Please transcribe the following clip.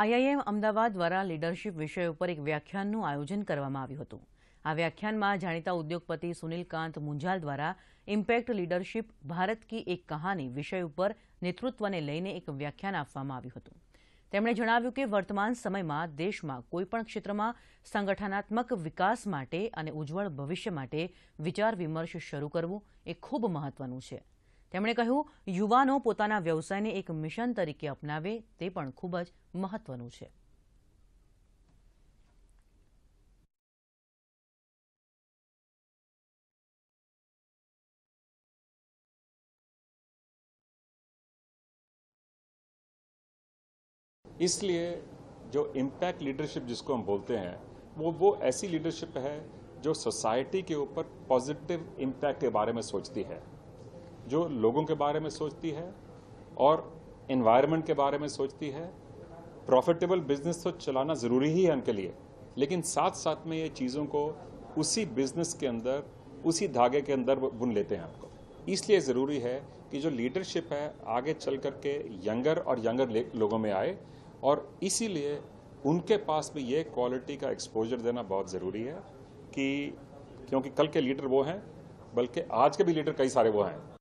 IIM Ahmedabad દ્વારા leadership વિષય ઉપર એક વ્યાખ્યાનનું આયોજન કરવામાં આવ્યું હતું આ વ્યાખ્યાનમાં જાણીતા ઉદ્યોગપતિ સુનિલકાંત મુંજાલ દ્વારા ઇમ્પેક્ટ લીડરશીપ ભારત કી એક કહાની વિષય ઉપર નેતૃત્વને લઈને એક વ્યાખ્યાન આપવામાં આવ્યું હતું તેમણે જણાવ્યું કે વર્તમાન સમયમાં દેશમાં કોઈપણ ક્ષેત્રમાં સંગઠનાત્મક વિકાસ માટે અને ઉજ્જવળ ભવિષ્ય માટે વિચાર વિમર્શ શરૂ કરવું એ ખૂબ મહત્વનું છે તેમણે કહ્યું યુવાનો પોતાના વ્યવસાયને એક મિશન તરીકે અપનાવે તે પણ ખૂબ જ મહત્વનું છે. ઈસलिए જો ઇમ્પેક્ટ લીડરશિપ जिसको हम बोलते हैं वो वो ऐसी लीडरशिप है जो सोसाइटी के ऊपर पॉजिटिव इंपैक्ट के बारे में सोचती है। जो लोगों के बारे में सोचती है और इन्वायरमेंट के बारे में सोचती है प्रॉफिटेबल बिजनेस तो चलाना ज़रूरी ही है उनके लिए लेकिन साथ साथ में ये चीज़ों को उसी बिजनेस के अंदर उसी धागे के अंदर बुन लेते हैं आपको इसलिए ज़रूरी है कि जो लीडरशिप है आगे चल कर के यंगर और यंगर लोगों में आए और इसीलिए उनके पास भी ये क्वालिटी का एक्सपोजर देना बहुत ज़रूरी है कि क्योंकि कल के लीडर वो हैं बल्कि आज के भी लीडर कई सारे वो हैं